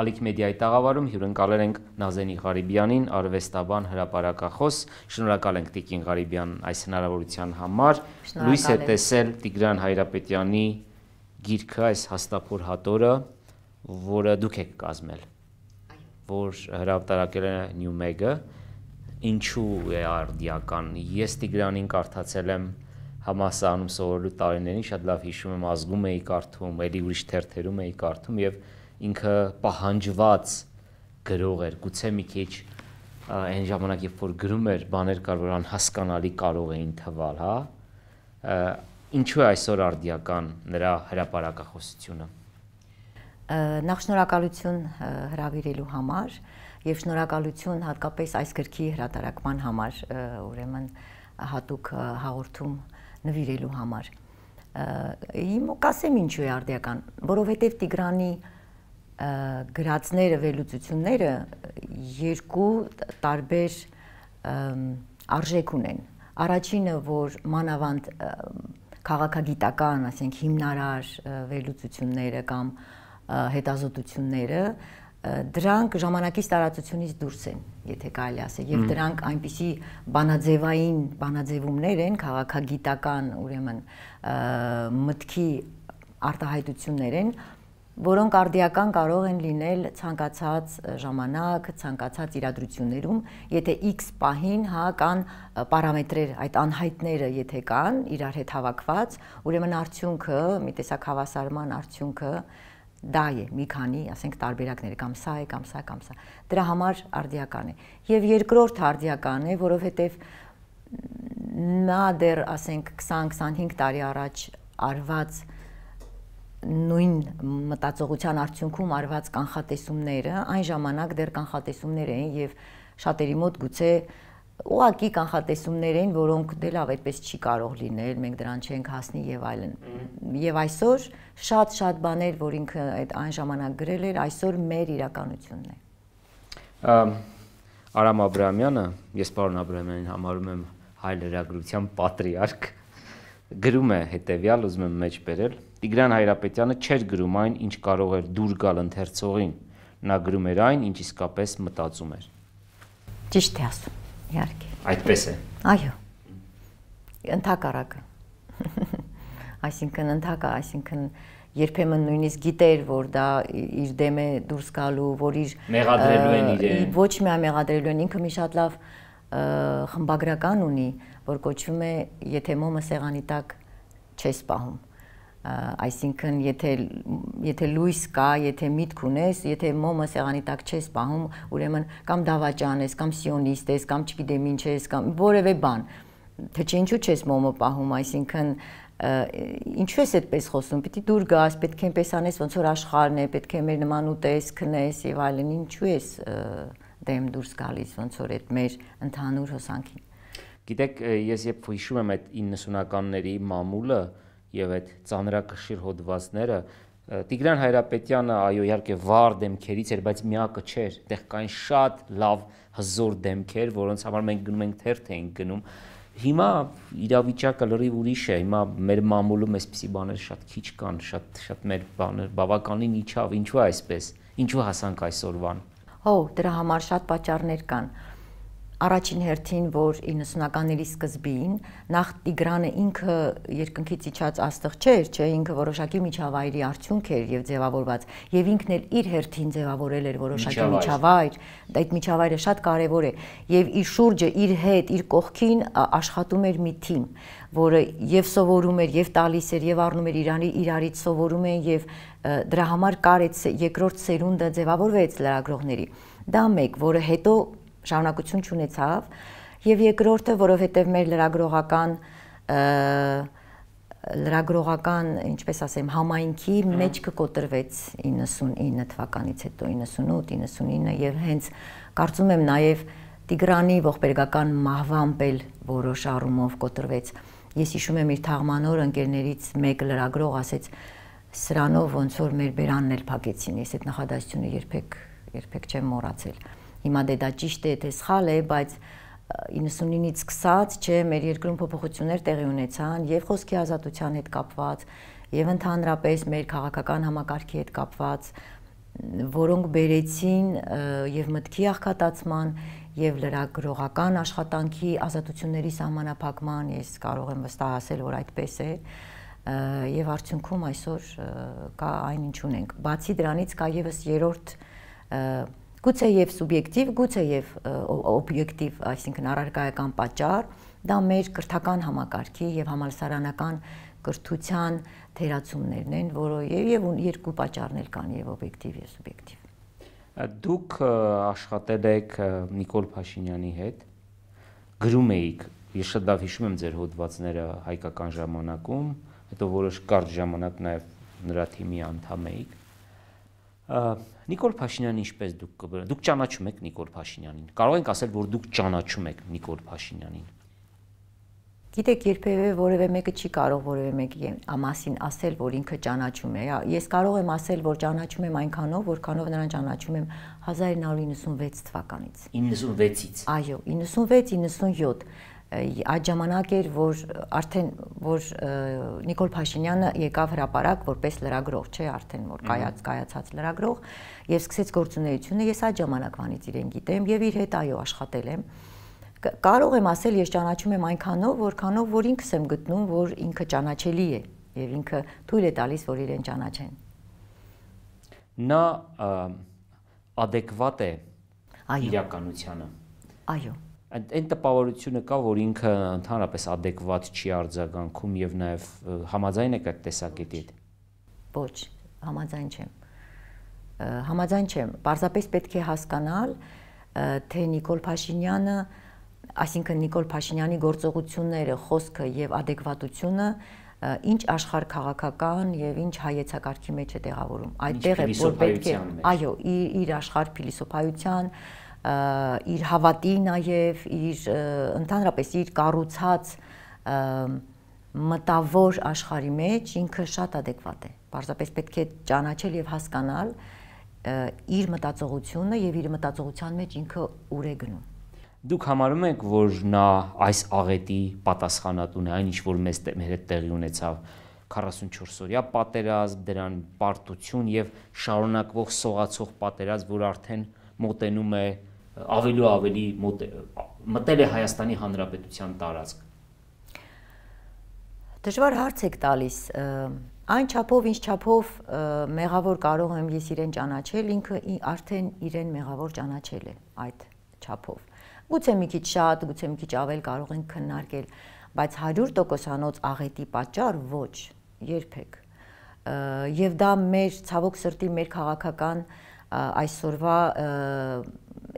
Ալիք մեդիայի տաղավարում հյուրընկալել ենք Նազենի Ղարիբյանին, արվեստաբան, հրապարակախոս։ Շնորհակալ ենք Տիկին Ղարիբյան այս հնարավորության համար։ Լույս է տեսել Տիգրան Հայրապետյանի գիրքը, այս հաստափոր հատորը, որը դուք եք կազմել։ Այո։ Որ հրապարակել է New Meg-ը։ Ինչու է արդիական։ Ես Տիգրանին կարդացել եմ համասանում սովորելու տարիներին շատ լավ հիշում եմ ազգում էի կարդում, ելի ուրիշ թերթերում էի կարդում եւ և ինքը պահանջված գրող էր, գուցե մի քիչ այն ժամանակ երբ որ գրում էր բաներ կար որ անհասկանալի կարող էին թվալ, հա։ Ինչու է այսօր արդիական նրա հրաապարակախոսությունը։ Նախ շնորհակալություն հրավիրելու համար եւ շնորհակալություն հատկապես այս գրքի հրատարակման համար, ուրեմն հատուկ հաղորդում նվիրելու համար։ Իմ կասեմ ինչու է արդիական, որովհետեւ Տիգրանի և, գրածները, վերլուծությունները երկու տարբեր արժեք ունեն։ Առաջինը, որ մանավանդ քաղաքագիտական, ասենք հիմնարար վերլուծությունները կամ հետազոտությունները, դրանք ժամանակից տարածությունից դուրս են, եթե կարելի ասել, եւ դրանք այնպիսի բանաձևային բանաձևումներ են, քաղաքագիտական, ուրեմն մտքի արտահայտություններ են, որոնք արդիական կարող են լինել ցանկացած ժամանակ, ցանկացած իրադրություններում, եթե X պահին հա կան պարամետրեր, այդ անհայտները, եթե կան իրար հետ հավաքված, ուրեմն արդյունքը, մի տեսակ հավասարման արդյունքը դա է մի քանի, ասենք, տարբերակներ կամ սա է, կամ սա, կամ սա։ Դրա համար արդիական է։ Եվ երկրորդ արդիական է, որովհետև նա դեռ, ասենք, 20-25 տարի առաջ արված նույն մտածողության արդյունքում արված կանխատեսումները այն ժամանակ դեռ կանխատեսումներ էին եւ շատերի մոտ գուցե ուղակի կանխատեսումներ էին, որոնք դե լավ այդպես չի կարող լինել, մենք դրան չենք հասնի եւ այլն։ Եվ այսօր շատ-շատ բաներ, որ ինքը այդ այն ժամանակ գրել էր, այսօր մեր իրականությունն է։ Արամ Աբրամյանը, ես պարոն Աբրամյանին համարում եմ հայ լրագրության պատրիարք, գրում է հետեւյալ, ուզում եմ մեջ բերել. Տիգրան Հայրապետյանը չէր գրում այն, ինչ կարող էր դուր գալ ընթերցողին, նա գրում էր այն, ինչ իսկապես մտածում էր։ Ճիշտ է ասում, իհարկե։ Այդպես է։ Այո։ Ընթակարակը։ Այսինքն ընթակա, այսինքն երբեմն նույնիսկ գիտեր, որ դա իր դեմ է դուրս գալու, որ իր մեղադրելու են իրեն։ Ոչ միայն մեղադրելու են, ինքը մի շատ լավ խմբագրական ունի, որ կոչվում է եթե մոմը սեղանի տակ չես պահում այսինքն եթե եթե լույս կա, եթե միտք ունես, եթե մոմը սեղանի տակ չես պահում, ուրեմն կամ դավաճան ես, կամ սիոնիստ ես, կամ չգիտեմ ինչ ես, կամ որևէ բան, թե ինչու չես մոմը պահում, այսինքն ինչու ես այդպես խոսում, պիտի դուր գաս, պետք է այնպես անես, ոնց որ աշխարհն է, պետք է մեր նման ուտես, քնես եւ այլն, ինչու ես դեմ դուրս գալիս, ոնց որ այդ մեր ընդհանուր հոսանքին Գիտեք, ես երբ հիշում եմ այդ 90-ականների մամուլը եւ այդ ծանրակշիռ հոդվածները, Տիգրան Հայրապետյանը այո իհարկե վառ դեմքերից էր, բայց միակը չէր։ Այդտեղ կային շատ լավ հզոր դեմքեր, որոնց համար մենք գնում ենք թերթ էինք գնում։ Հիմա իրավիճակը լրիվ ուրիշ է։ Հիմա մեր մամուլում այսպիսի բաներ շատ քիչ կան, շատ շատ մեր բաներ բավականին իջավ, ինչու այսպես։ Ինչու հասանք այսօրվան։ Հա, դրա համար շատ պատճառներ կան։ Ա, առաջին հերթին, որ 90-ականների սկզբին նախ Տիգրանը ինքը երկնքից իջած աստղ չէր, չէ, ինքը որոշակի միջավայրի արդյունք էր եւ ձևավորված, եւ ինքն էլ իր հերթին ձևավորել էր որոշակի միջավայր, դա այդ միջավայրը շատ կարեւոր է, եւ իր շուրջը իր հետ, իր կողքին աշխատում էր մի թիմ, որը եւ սովորում էր, եւ տալիս էր, եւ առնում էր Իրանի իրարից սովորում են եւ դրա համար կար այդ երկրորդ սերունդը ձևավորվեց լրագրողների։ Դա մեկ, որը հետո շարունակություն չունեցավ եւ երկրորդը, որովհետեւ մեր լրագրողական լրագրողական, ինչպես ասեմ, համայնքի մեջ կկոտրվեց 99 թվականից հետո 98, 99 եւ հենց կարծում եմ նաեւ Տիգրանի ողբերգական մահվամբ էլ որոշ առումով կոտրվեց։ Ես հիշում եմ իր թաղմանոր ընկերներից մեկ լրագրող ասեց սրանով ոնց որ մեր բերանն էլ փակեցին։ Ես այդ նախադասությունը երբեք երբեք չեմ մոռացել հիմա դե դա ճիշտ է, թե սխալ է, բայց 99-ից սկսած, չէ, մեր երկրում փոփոխություններ տեղի ունեցան եւ խոսքի ազատության հետ կապված, եւ ընդհանրապես մեր քաղաքական համակարգի հետ կապված, որոնք բերեցին եւ մտքի աղքատացման եւ լրագրողական աշխատանքի ազատությունների սահմանափակման, ես կարող եմ վստահ ասել, որ այդպես է եւ արդյունքում այսօր կա այն ինչ ունենք։ Բացի դրանից կա եւս երրորդ Գուցե եւ սուբյեկտիվ, գուցե եւ օբյեկտիվ, այսինքն առարկայական պատճառ, դա մեր կրթական համակարգի եւ համալսարանական կրթության թերացումներն են, որը եւ երկու պատճառն էլ կան եւ օբյեկտիվ եւ սուբյեկտիվ։ Դուք աշխատել եք Նիկոլ Փաշինյանի հետ, գրում էիք, ես շատ լավ հիշում եմ ձեր հոդվածները հայկական ժամանակում, հետո որոշ կարճ ժամանակ նաեւ նրա թիմի անդամ էիք Նիկոլ Փաշինյանը ինչպես դուք դուք ճանաչում եք Նիկոլ Փաշինյանին։ Կարող ենք ասել, որ դուք ճանաչում եք Նիկոլ Փաշինյանին։ Գիտեք, երբևէ որևէ մեկը չի կարող որևէ մեկի մասին ասել, որ ինքը ճանաչում է։ Ես կարող եմ ասել, որ ճանաչում եմ այնքանով, որքանով նրան ճանաչում եմ 1996 թվականից։ 96-ից։ Այո, 96-97 այդ ժամանակ էր որ արդեն որ Նիկոլ Փաշինյանը եկավ հրաապարակ որպես լրագրող, չէ, արդեն որ կայաց կայացած լրագրող եւ սկսեց գործունեությունը, ես այդ ժամանակվանից իրեն գիտեմ եւ իր հետ այո աշխատել եմ։ Կարող եմ ասել, ես ճանաչում եմ այնքանով, որքանով որ ինքս եմ գտնում, որ ինքը ճանաչելի է եւ ինքը թույլ է տալիս, որ իրեն ճանաչեն։ Նա ադեկվատ է այո իրականությանը։ Այո այդ այն տպավորությունը կա, որ ինքը ընդհանրապես adekvat չի արձագանքում եւ նաեւ համաձայն եք այդ տեսակետի հետ։ Ոչ, համաձայն չեմ։ Համաձայն չեմ։ Պարզապես պետք է հասկանալ, թե Նիկոլ Փաշինյանը, այսինքն Նիկոլ Փաշինյանի գործողությունները, խոսքը եւ adekvatությունը ինչ աշխարհ քաղաքական եւ ինչ հայեցակարգի մեջ է տեղավորում։ Այդտեղ է որ պետք է, այո, իր, իր աշխարհ փիլիսոփայության, իր հավատի նաև իր ընդհանրապես իր կառուցած մտավոր աշխարհի մեջ ինքը շատ adekvat է։ Պարզապես պետք է ճանաչել եւ հասկանալ իր մտածողությունը եւ իր մտածողության մեջ ինքը ուր է գնում։ Դուք համարում եք, որ նա այս աղետի պատասխանատուն է, այն ինչ որ մեզ մեր հետ տեղի ունեցավ 44-օրյա պատերազմ, դրան պարտություն եւ շարունակվող սողացող պատերազմ, որ արդեն մոտենում է ավելի ու ավելի մոտ մտել է Հայաստանի Հանրապետության տարածք։ Դժվար հարց եք տալիս։ Այն չափով, ինչ չափով մեղավոր կարող եմ ես իրեն ճանաչել, ինքը արդեն իրեն մեղավոր ճանաչել է այդ չափով։ Գուցե մի քիչ շատ, գուցե մի քիչ ավել կարող ենք քննարկել, բայց 100%-անոց աղետի պատճառ ոչ, երբեք։ Եվ դա մեր ցավոք սրտի մեր քաղաքական այսօրվա և,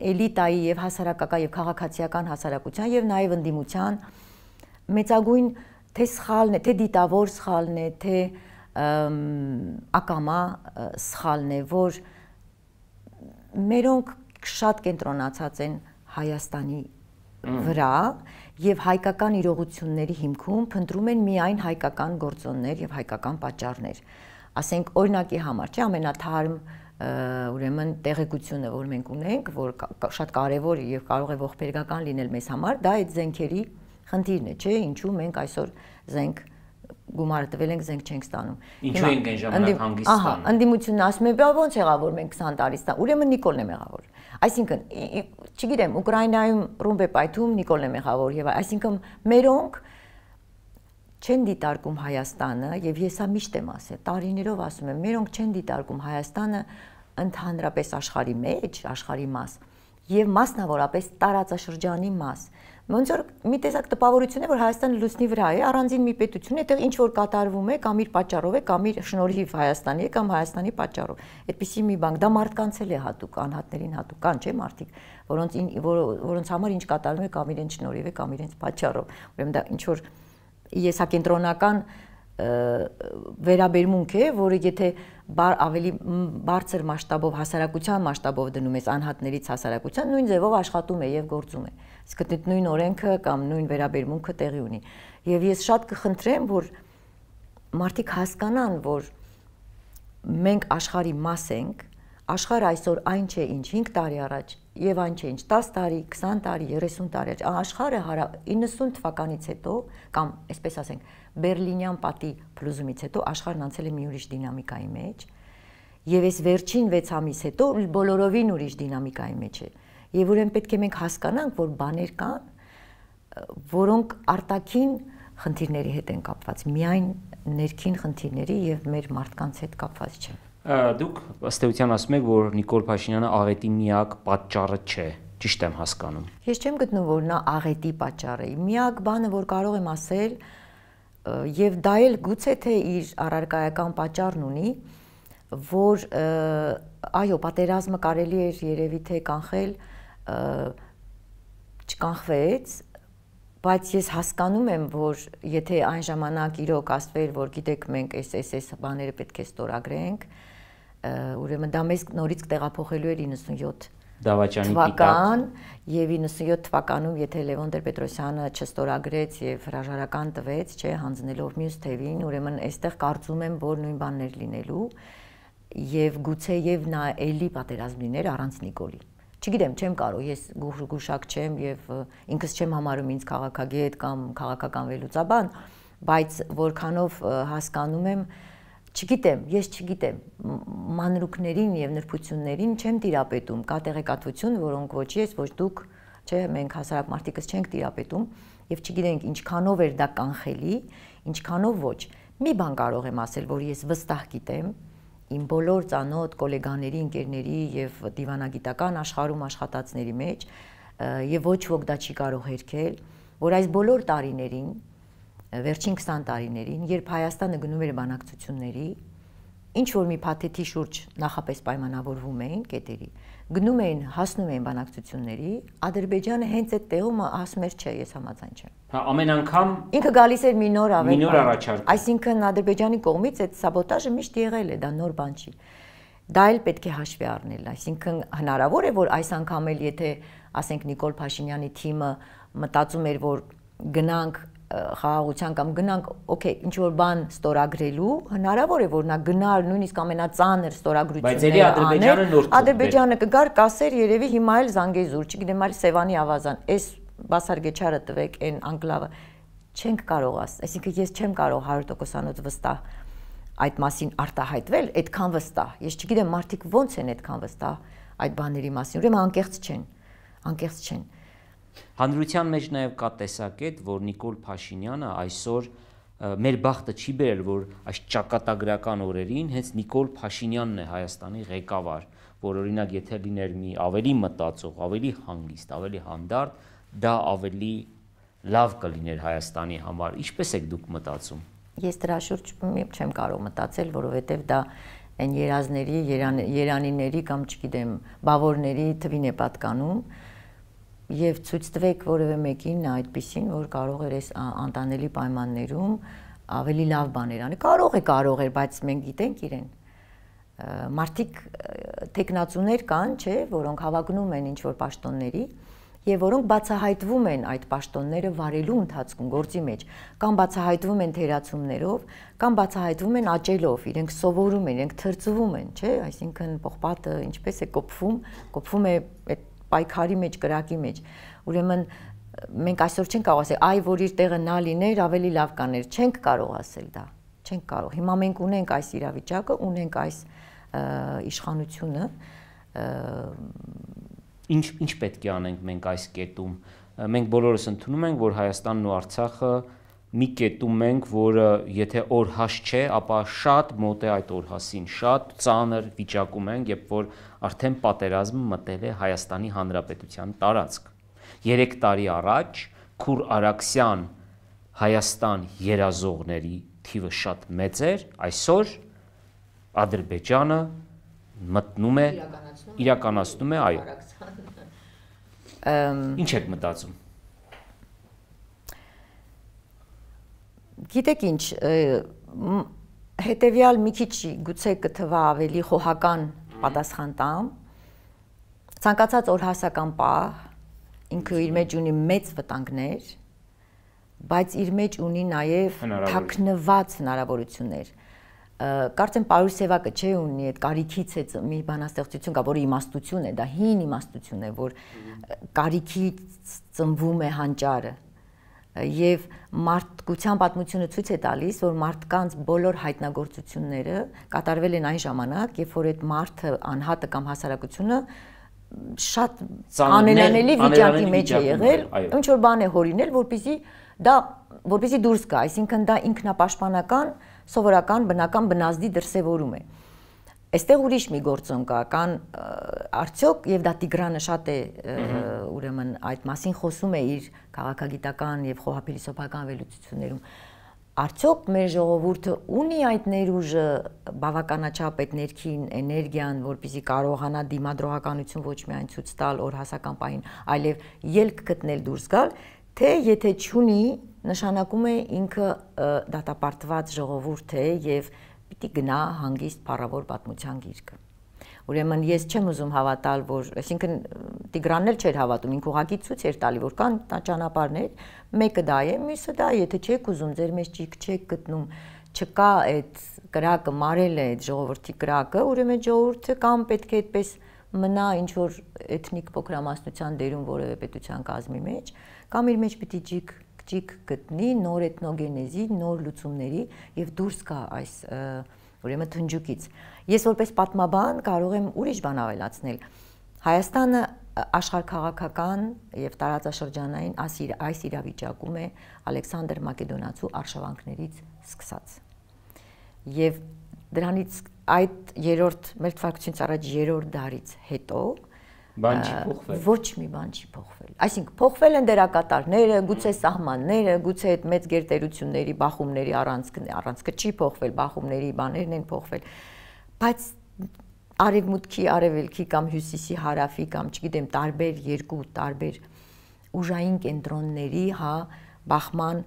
էլիտայի եւ հասարակական եւ քաղաքացիական հասարակության եւ նաեւ ընդդիմության մեծագույն թե սխալն է, թե դիտավոր սխալն է, թե ակամա սխալն է, որ մերոնք շատ կենտրոնացած են Հայաստանի վրա եւ հայկական իրողությունների հիմքում փնտրում են միայն հայկական գործոններ եւ հայկական պատճառներ։ Ասենք օրինակի համար, չէ, ամենաթարմ ուրեմն տեղեկությունը, որ մենք ունենք, որ շատ կարևոր եւ կարող է ողբերգական լինել մեզ համար, դա այդ զենքերի խնդիրն է, չէ՞, ինչու մենք այսօր զենք գումարը տվել ենք, զենք չենք ստանում։ Ինչու ենք այն ժամանակ հանգիստ ստանում։ Ահա, ընդդիմությունը ասում է, «Բա ո՞նց եղավ, որ մենք 20 տարի ստա»։ Ուրեմն Նիկոլն է մեղավոր։ Այսինքն, չգիտեմ, Ուկրաինայում ռումբ է պայթում, Նիկոլն է մեղավոր եւ այսինքն մերոնք չեն դիտարկում Հայաստանը եւ ես հա միշտ եմ ասել, տարիներով ասում եմ, մերոնք չեն դիտարկում Հայաստանը ընդհանրապես աշխարի մեջ, աշխարի մաս եւ մասնավորապես տարածաշրջանի մաս։ Ոնց որ մի տեսակ տպավորություն է, որ Հայաստանը լուսնի վրա է, առանձին մի պետություն է, այդտեղ ինչ որ կատարվում է կամ իր պատճառով է, կամ իր շնորհիվ Հայաստանի է, կամ Հայաստանի պատճառով։ Այդպիսի մի բանկ, դա մարդկանցել է հատուկ, անհատներին հատուկ, կան չէ՞ մարդիկ, որոնց որ, որոնց համար ինչ կատարվում է կամ իրենց շնորհիվ է, կամ իրենց պատճառով։ Ուրեմն դա ինչ որ եսակենտրոնական վերաբերմունք է, որը եթե բար, ավելի բարձր մասշտաբով հասարակության մասշտաբով դնում ես անհատներից հասարակության, նույն ձևով աշխատում է եւ գործում է։ Իսկ դա նույն օրենքը կամ նույն վերաբերմունքը տեղի ունի։ Եվ ես շատ կխնդրեմ, որ մարդիկ հասկանան, որ մենք աշխարհի մաս ենք, աշխարհը այսօր այն չէ, ինչ 5 տարի առաջ եւ անչեինջ 10 տարի, 20 տարի, 30 տարի աշխարհը 90 թվականից հետո կամ այսպես ասենք Բերլինյան պատի փլուզումից հետո աշխարհն անցել է մի ուրիշ դինամիկայի մեջ եւ այս վերջին 6 ամիս հետո բոլորովին ուրիշ դինամիկայի մեջ է եւ ուրեմն պետք է մենք հասկանանք որ բաներ կան որոնք արտաքին խնդիրների հետ են կապված միայն ներքին խնդիրների եւ մեր մարդկանց հետ կապված չեն Դուք ըստ էության ասում եք, որ Նիկոլ Փաշինյանը աղետի միակ պատճառը չէ ճիշտ եմ հասկանում։ Ես չեմ գտնում, որ նա աղետի պատճառ է։ Միակ բանը, որ կարող եմ ասել, եւ դա էլ գուցե թե իր առարկայական պատճառն ունի, որ այո, պատերազմը կարելի էր երևի թե կանխել, չկանխվեց, բայց ես հասկանում եմ, որ եթե այն ժամանակ իրոք ասվեր, որ գիտեք մենք այս այս այս բաները պետք է ստորագրենք, ուրեմն դա մեզ նորից տեղափոխելու էր 97 դավաճանի թվական եւ 97 թվականում եթե Լևոն Տեր-Պետրոսյանը չստորագրեց եւ հրաժարական տվեց, չէ, հանձնելով մյուս թևին, ուրեմն այստեղ կարծում եմ, որ նույն բաններ լինելու եւ գուցե եւ նա էլի պատերազմ լիներ առանց Նիկոլի։ Չգիտեմ, չեմ կարող, ես գուշակ չեմ եւ ինքս չեմ համարում ինձ քաղաքագետ կամ քաղաքական վերլուծաբան, բայց որքանով հասկանում եմ, որ չգիտեմ, ես չգիտեմ, մանրուքներին եւ նրբություններին չեմ տիրապետում, կա տեղեկատվություն, որոնք ոչ ես, ոչ դուք, չէ, մենք հասարակ մարդիկս չենք տիրապետում եւ չգիտենք ինչքանով էր դա կանխելի, ինչքանով ոչ։ Մի բան կարող եմ ասել, որ ես վստահ գիտեմ, իմ բոլոր ծանոթ գոլեգաների, ընկերների եւ դիվանագիտական աշխարհում աշխատածների մեջ եւ ոչ ոք դա չի կարող հերքել, որ այս բոլոր տարիներին վերջին 20 տարիներին, երբ Հայաստանը գնում էր բանակցությունների, ինչ որ մի փաթեթի շուրջ նախապես պայմանավորվում էին կետերի, գնում էին, հասնում էին բանակցությունների, Ադրբեջանը հենց այդ տեղում ասում էր, չէ, ես համաձայն չեմ։ Հա, ամեն անգամ ինքը գալիս էր մի նոր ավելի։ Մի նոր առաջարկ։ Այսինքն Ադրբեջանի կողմից այդ սաբոտաժը միշտ եղել է, դա նոր բան չի։ Դա էլ պետք է հաշվի առնել, այսինքն հնարավոր է, որ այս անգամ էլ եթե, ասենք Նիկոլ Փաշինյանի թիմը մտածում էր, որ գնանք խաղաղության կամ գնանք, օքեյ, ինչ որ բան ստորագրելու, հնարավոր է որ նա գնար նույնիսկ ամենածանր ստորագրությունները անել։ Ադրբեջանը կգար, կասեր երևի հիմա էլ Զանգեզուր, չգիտեմ, այլ Սևանի ավազան, այս բասարգեչարը տվեք այն անկլավը։ Չենք կարող աս, այսինքն ես չեմ կարող 100%-անոց վստահ այդ մասին արտահայտվել, այդքան վստահ։ Ես չգիտեմ մարդիկ ո՞նց են այդքան վստահ այդ բաների մասին։ Ուրեմն անկեղծ չեն, անկեղծ չեն։ Ա, Հանրության մեջ նաև կա տեսակետ, որ Նիկոլ Փաշինյանը այսօր մեր բախտը չի բերել, որ այս ճակատագրական օրերին հենց Նիկոլ Փաշինյանն է Հայաստանի ղեկավար, որ օրինակ եթե լիներ մի ավելի մտածող, ավելի հանգիստ, ավելի հանդարտ, դա ավելի լավ կլիներ Հայաստանի համար։ Ինչպե՞ս եք դուք մտածում։ Ես դրա շուրջ չեմ կարող մտածել, որովհետև դա այն երազների, երանիների կամ չգիտեմ, բավորների թվին է պատկանում, եւ ցույց տվեք որևէ մեկին այդպեսին, որ կարող էր այս անտանելի պայմաններում ավելի լավ բաներ անի։ Կարող է, կարող է, բայց մենք գիտենք իրեն։ Մարտիկ տեխնացուներ կան, չէ, որոնք հավակնում են ինչ որ պաշտոնների եւ որոնք բացահայտվում են այդ պաշտոնները վարելու ընթացքում գործի մեջ կամ բացահայտվում են թերացումներով կամ բացահայտվում են աճելով իրենք սովորում են իրենք թրծվում են չէ այսինքն պողպատը ինչպես է կոփվում կոփվում է այդ պայքարի մեջ, կրակի մեջ։ Ուրեմն մենք այսօր չենք կարող ասել, այ որ իր տեղը նա լիներ, ավելի լավ կաներ։ Չենք կարող ասել դա։ Չենք կարող։ Հիմա մենք ունենք այս իրավիճակը, ունենք այս իշխանությունը։ Ինչ ինչ պետք է անենք մենք այս կետում։ Մենք բոլորս ընդունում ենք, որ Հայաստանն ու Արցախը մի կետում ենք, որը եթե օրհաշ չէ, ապա շատ մոտ է այդ օրհասին, շատ ծանր վիճակում ենք, երբ որ արդեն պատերազմը մտել է Հայաստանի Հանրապետության տարածք։ 3 տարի առաջ Քուր Արաքսյան Հայաստան երազողների թիվը շատ մեծ էր, այսօր Ադրբեջանը մտնում է իրականացնում է այո։ Ինչ եք մտածում գիտեք ինչ հետեւյալ մի քիչ գուցե կթվա ավելի խոհական պատասխան տամ ցանկացած օրհասական պահ ինքը իր մեջ ունի մեծ վտանգներ բայց իր մեջ ունի նաև թաքնված հնարավորություններ կարծեմ Պարուսևակը չէ ունի այդ կարիքից է մի բանաստեղծություն կա, որը իմաստություն է, դա հին իմաստություն է, որ կարիքից ծնվում է հանճարը եւ մարդկության պատմությունը ցույց է տալիս, որ մարդկանց բոլոր հայտնագործությունները կատարվել են այն ժամանակ, երբ որ այդ մարդը, անհատը կամ հասարակությունը շատ անենանելի վիճակի մեջ է եղել, ինչ որ բան է հորինել, որբիզի դա որբիզի դուրս գա, այսինքն դա ինքնապաշտպանական սովորական բնական բնազդի դրսևորում է։ Ա, Այստեղ ուրիշ մի գործոն կա, կան արդյոք եւ դա Տիգրանը շատ է ուրեմն այդ մասին խոսում է իր քաղաքագիտական եւ խոհափիլիսոփական վերլուծություններում։ Արդյոք մեր ժողովուրդը ունի այդ ներուժը բավականաչափ այդ ներքին էներգիան, որպիսի կարողանա դիմադրողականություն ոչ միայն ցույց տալ օր հասական պահին, այլև ելք գտնել դուրս գալ, թե եթե չունի, նշանակում է ինքը դատապարտված ժողովուրդ է եւ և պիտի գնա հանգիստ փառավոր պատմության գիրկը։ Ուրեմն ես չեմ ուզում հավատալ, որ, այսինքն Տիգրանն էլ չէր հավատում, ինքը ուղակի ցույց էր տալի, որ կան ճանապարհներ, մեկը դա է, մյուսը դա է, եթե չեք ուզում, ձեր մեջ ճիգ չեք գտնում, չկա այդ կրակը, մարել է այդ ժողովրդի կրակը, ուրեմն այդ ժողովուրդը կամ պետք է այդպես մնա ինչ որ էթնիկ փոքրամասնության դերում որևէ պետության կազմի մեջ, կամ իր մեջ պիտի ճիգ աղջիկ գտնի նոր էթնոգենեզի, նոր լուծումների եւ դուրս գա այս ուրեմն թնջուկից։ Ես որպես պատմաբան կարող եմ ուրիշ բան ավելացնել։ Հայաստանը աշխարհքաղաքական եւ տարածաշրջանային ասիր այս իրավիճակում է Ալեքսանդր Մակեդոնացու արշավանքներից սկսած։ Եվ դրանից այդ երրորդ մեր թվակցից առաջ երրորդ դարից հետո Բան չի փոխվել։ Ոչ մի բան չի փոխվել։ Այսինքն փոխվել են դերակատարները, գուցե սահմանները, գուցե այդ մեծ գերտերությունների բախումների առանցքն առանցքը չի փոխվել, բախումների բաներն են փոխվել։ Բայց արևմուտքի, արևելքի կամ հյուսիսի հարավի կամ չգիտեմ, տարբեր երկու տարբեր ուժային կենտրոնների, հա, բախման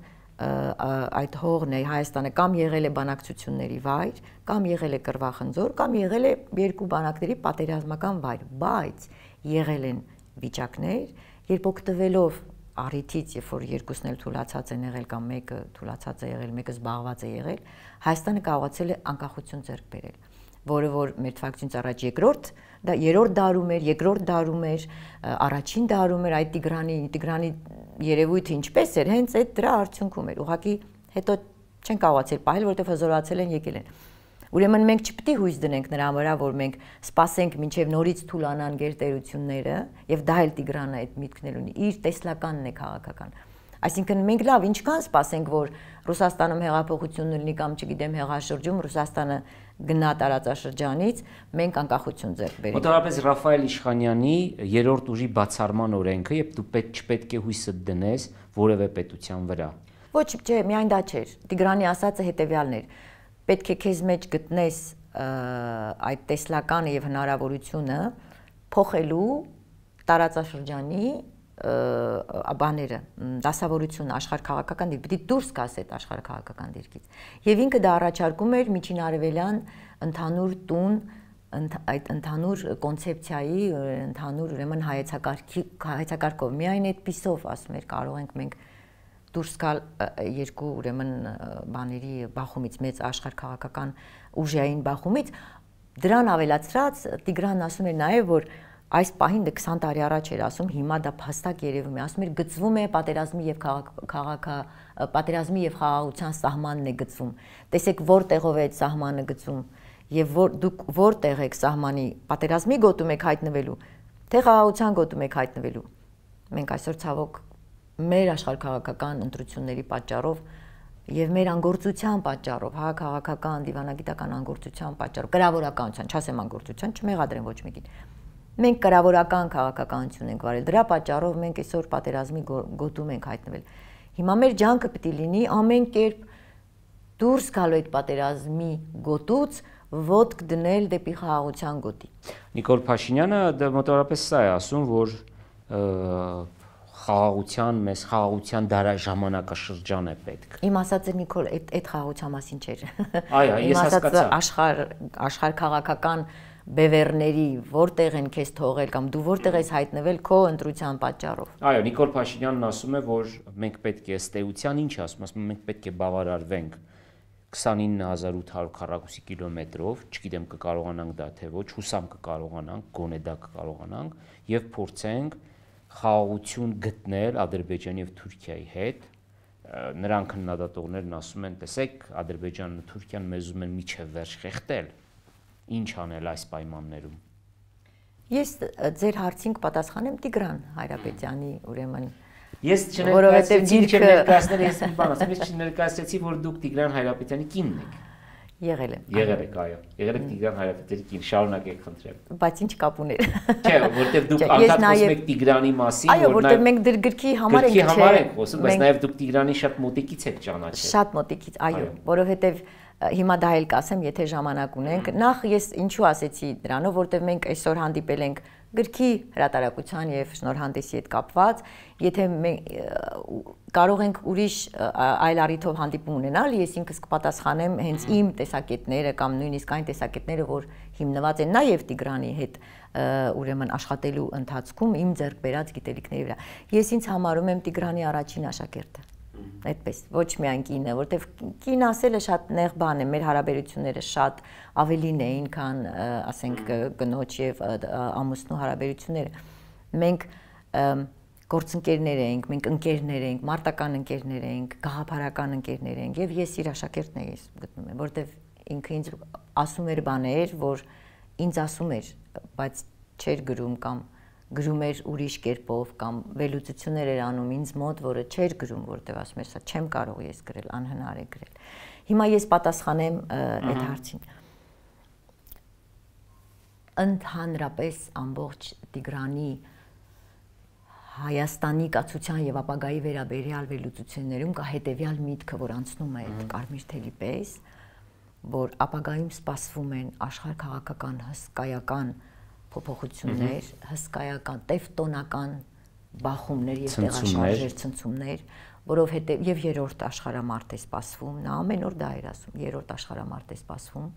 այդ հողն է Հայաստանը կամ եղել է բանակցությունների վայր, կամ եղել է կրվախնձոր, կամ եղել է երկու բանակների պատերազմական վայր, բայց եղել են վիճակներ, երբ օգտվելով առիթից, երբ որ երկուսն էլ թուլացած են եղել կամ մեկը թուլացած է եղել, մեկը զբաղված է եղել, Հայաստանը կարողացել է անկախություն ձեռք բերել, որը որ մեր թվականից առաջ երկրորդ դա երրորդ դարում էր, երկրորդ դարում էր, առաջին դարում էր այդ Տիգրանի, Տիգրանի երևույթը ինչպես էր, հենց այդ դրա արդյունքում էր։ Ուղղակի հետո չեն կարողացել պահել, որովհետև հզորացել են, եկել են։ Ուրեմն մենք չպիտի հույս դնենք նրա վրա, որ մենք սпасենք մինչև նորից թուլանան գերտերությունները, եւ դա էլ Տիգրանը այդ միտքն ունի, իր տեսլականն է քաղաքական։ Այսինքն մենք լավ ինչքան սпасենք, որ Ռուսաստանում հեղափոխություն լինի կամ չգիտեմ հեղաշրջում Ռուսաստանը գնա տարածաշրջանից, մենք անկախություն ձեռք բերենք։ Մոտավորապես Ռաֆայել Իշխանյանի երրորդ ուժի բացառման օրենքը, երբ դու պետք չպետք է հույսը դնես որևէ պետության վրա։ Ոչ, չէ, միայն դա չէր։ Տիգրանի ասածը հետեւյալն էր պետք է քեզ մեջ գտնես այդ տեսլականը եւ հնարավորությունը փոխելու տարածաշրջանի բաները դասավորություն աշխարհակաղակական դիրք պիտի դուրս գաս այդ աշխարհակաղակական դիրքից եւ ինքը դա առաջարկում էր միջին արևելյան ընդհանուր տուն այդ ընդհանուր կոնցեպցիայի ընդհանուր ուրեմն հայեցակարգի հայեցակարգով միայն այդպիսով ասում էր կարող ենք մենք, մենք դուրս գալ երկու ուրեմն բաների բախումից մեծ աշխարհ քաղաքական ուժային բախումից դրան ավելացրած Տիգրանն ասում էր նաև որ այս պահին դե 20 տարի առաջ էր ասում, հիմա դա փաստակ երևում է, ասում էր գծվում է պատերազմի եւ քաղաքը պատերազմի եւ խաղաղության սահմանն է գծվում։ Տեսեք որտեղով է այդ սահմանը գծվում եւ որ դուք որտեղ եք սահմանի պատերազմի գոտում եք հայտնվելու, թե խաղաղության գոտում եք հայտնվելու։ Մենք այսօր ցավոք մեր աշխարհքաղաքական ընտրությունների պատճառով եւ մեր անգործության պատճառով, հա, քաղաքական դիվանագիտական անգործության պատճառով, գրավորականության, չասեմ անգործության, չմեղադրեմ ոչ մեկին։ Մենք գրավորական քաղաքականություն ենք վարել, դրա պատճառով մենք այսօր պատերազմի գոտում ենք հայտնվել։ Հիմա մեր ջանքը պիտի լինի ամեն կերպ դուրս գալու այդ պատերազմի գոտուց, ոտք դնել դեպի խաղաղության գոտի։ Նիկոլ Փաշինյանը մոտավորապես սա է ասում, որ խաղաղության, մեզ խաղաղության դարա ժամանակաշրջան է պետք։ Իմ ասածը Նիկոլ այդ այդ խաղաղության մասին չէր։ Այո, ես հասկացա։ Աշխարհ աշխարհ քաղաքական բևերների որտեղ են քեզ թողել կամ դու որտեղ ես հայտնվել քո ընտրության պատճառով։ Այո, Նիկոլ Փաշինյանն ասում է, որ մենք պետք է ստեյության ինչ ասում, ասում մենք պետք է բավարարվենք 29800 քառակուսի կիլոմետրով, չգիտեմ կկարողանանք դա թե ոչ, հուսամ կկարողանանք, գոնե դա կկարողանանք եւ փորձենք խաղաղություն գտնել Ադրբեջանի եւ Թուրքիայի հետ նրանք հննադատողներն ասում են տեսեք Ադրբեջանն ու Թուրքիան մեզում են միջև վերջ խեղտել ինչ անել այս պայմաններում ես ձեր հարցին կպատասխանեմ Տիգրան Հայրապետյանի ուրեմն Ես չներկայացրեցի, չներկայացնել ես մի բան ասեմ, ես չներկայացրեցի, որ դուք Տիգրան Հայրապետյանի կինն եք։ Եղել եմ։ Եղել եք, այո։ Եղել եք Տիգրան Հայրապետերի կին, շարունակեք խնդրեմ։ Բայց ինչ կապ ուներ։ Չէ, որտեվ դուք անդադար խոսում եք Տիգրանի մասին, որ նա Այո, որտեվ մենք դեր գրքի համար ենք, չէ։ Գրքի համար ենք խոսում, բայց նաև դուք Տիգրանին շատ մոտիկից եք ճանաչել։ Շատ մոտիկից, այո, որովհետև հիմա դա էլ կասեմ, եթե ժամանակ ունենք։ Նախ ես ինչու ասեցի դրանով, որտեվ մենք այսօր հանդիպել ենք գրքի հրատարակության եւ շնորհանդեսի հետ կապված, եթե մենք կարող ենք ուրիշ այլ առիթով հանդիպում ունենալ, ես ինքս կպատասխանեմ հենց իմ տեսակետները կամ նույնիսկ այն տեսակետները, որ հիմնված են նաեւ Տիգրանի հետ ուրեմն աշխատելու ընթացքում իմ ձեռք բերած գիտելիքների վրա։ Ես ինձ համարում եմ Տիգրանի առաջին աշակերտը այդպես ոչ միայն կինը, որտեվ կին ասելը շատ նեղ բան է, մեր հարաբերությունները շատ ավելին էին, քան ասենք կնոջ եւ ամուսնու հարաբերությունները։ Մենք գործընկերներ էինք, մենք ընկերներ էինք, մարտական ընկերներ էինք, գաղափարական ընկերներ էինք եւ ես իր աշակերտն էի գտնում եմ, որտեվ ինքը ինձ ասում էր բաներ, որ ինձ ասում էր, բայց չէր գրում կամ գրում էր ուրիշ կերպով կամ վերլուծություններ էր անում ինձ մոտ, որը չէր գրում, որտեվ ասում էր, սա չեմ կարող ես գրել, անհնար է գրել։ Հիմա ես պատասխանեմ այդ հարցին։ Ընդհանրապես ամբողջ Տիգրանի Հայաստանի կացության եւ ապագայի վերաբերյալ վերլուծություններում կա հետեւյալ միտքը, որ անցնում է այդ կարմիր թելի պես, որ ապագայում սպասվում են աշխարհ քաղաքական հսկայական փոփոխություններ, հսկայական, տևտոնական բախումներ եւ տեղաշարժեր, ցնցումներ, որովհետեւ եւ երրորդ աշխարհամարտ է սպասվում, նա ամեն օր դա էր ասում, երրորդ աշխարհամարտ է սպասվում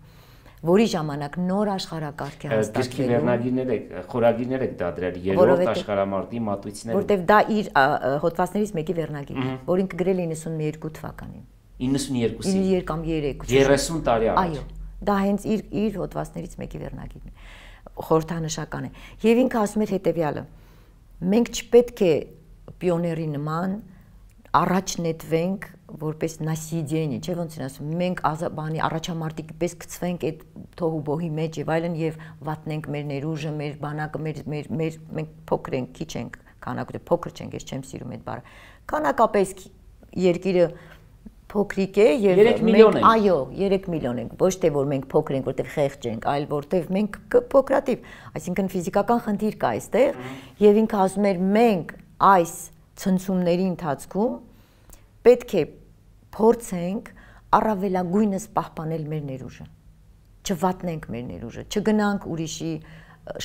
որի ժամանակ նոր աշխարհակարգի հաստատվելու։ Իսկ վերնագիրներ եք, խորագիրներ եք դադրել երրորդ աշխարհամարտի մատույցները։ Որտեվ դա իր հոդվածներից մեկի վերնագիր, որին կգրել 92 թվականին։ 92-ին։ 92 կամ 3։ 30 տարի առաջ։ Այո, դա հենց իր իր հոդվածներից մեկի վերնագիրն է խորհրդանշական է։ Եվ ինքը ասում էր հետեւյալը. մենք չպետք է պիոների նման առաջ նետվենք որպես նասիդյենի, չէ՞ ոնց են ասում, մենք բանի առաջամարտիկի պես գծվենք այդ թողու բոհի մեջ եւ այլն եւ վատնենք մեր ներուժը, մեր բանակը, մեր մեր մեր մենք փոքր ենք, քիչ ենք, քանակը փոքր չենք, ես չեմ սիրում այդ բառը։ Քանակապես երկիրը փոքրիկ է եւ 3 միլիոն ենք։ Այո, 3 միլիոն ենք։ Ոչ թե որ մենք փոքր ենք, որտեղ խեղճ ենք, այլ որտեղ մենք փոքրատիվ, այսինքն ֆիզիկական խնդիր կա այստեղ եւ ինքը ասում էր մենք այս ցնցումների ընթացքում պետք է փորձենք առավելագույնս պահպանել մեր ներուժը։ Չվատնենք մեր ներուժը, չգնանք ուրիշի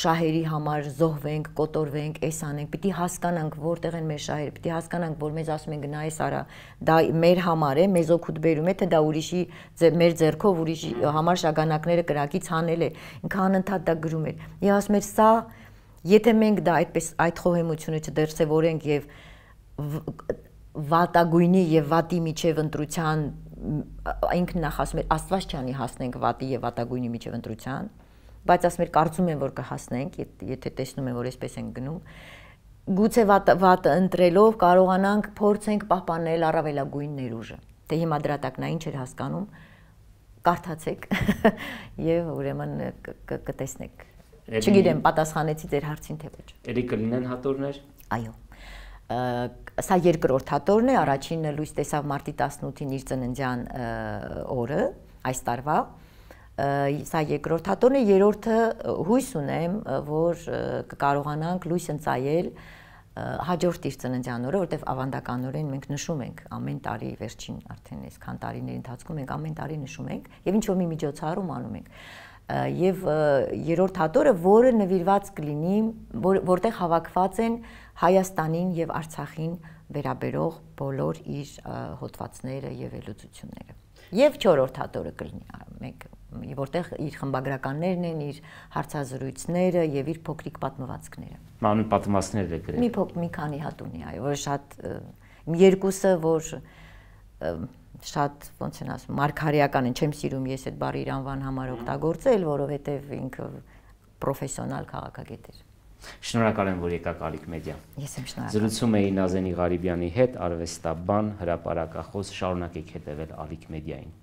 շահերի համար զոհվենք, կոտորվենք, էս անենք, պիտի հասկանանք որտեղ են մեր շահերը, պիտի հասկանանք, որ մեզ ասում են գնա էս արա, դա մեր համար է, մեզ օգուտ բերում է, թե դա ուրիշի մեր ձեռքով ուրիշի համար շագանակները կրակից հանել է։ Ինքը անընդհատ դա գրում էր։ Եվ ասում էր, սա եթե մենք դա այդպես այդ խոհեմությունը չդրսևորենք եւ վատագույնի եւ վատի միջև ընտրության ինքն նախ ասում էր, Աստված չանի հասնենք վատի եւ վատագույնի միջև ընտրության բայց ասում եմ կարծում եմ որ կհասնենք եթե տեսնում եմ որ այսպես են գնում գուցե վատը վատ ընտրելով կարողանանք փորձենք պահպանել առավելագույն ներուժը դե հիմա դրատակն այն չէր հասկանում կարդացեք եւ ուրեմն կտեսնեք չգիտեմ պատասխանեցի ձեր հարցին թե ոչ երի կլինեն հատորներ այո սա երկրորդ հատորն է, առաջինը լույս տեսավ մարտի 18-ին իր ծննդյան օրը այս տարվա սա երկրորդ հատորն է, երրորդը հույս ունեմ, որ կկարողանանք լույս ընծայել հաջորդ իր ծննդյան օրը, որտեվ ավանդականորեն մենք նշում ենք ամեն տարի վերջին արդեն այսքան տարիների ընթացքում մենք ամեն տարի նշում ենք եւ ինչ որ մի միջոցառում անում ենք եւ երրորդ հատորը, որը նվիրված կլինի, որ, որտեղ հավաքված են Հայաստանին եւ Արցախին վերաբերող բոլոր իր հոդվածները եւ ելույթությունները։ Եվ 4-րդ հատորը կլինի մեկ որտեղ իր խմբագրականներն են, իր հարցազրույցները եւ իր փոքրիկ պատմվածքները։ Մանուն պատմվածքներ է դե գրել։ Մի փոքր մի քանի հատունի, այո, որը շատ երկուսը, որ շատ ոնց են ասում, մարգարեական են, չեմ սիրում ես այդ բառը իր անվան համար օգտագործել, որովհետեւ ինքը պրոֆեսիոնալ քաղաքագետ էր։ Շնորհակալ եմ, որ եկաք Ալիք մեդիա։ Ես եմ շնորհակալ։ Զրուցում էի Նազենի Ղարիբյանի հետ, արվեստաբան, հրապարակախոս, շարունակեք հետևել Ալիք մեդիային։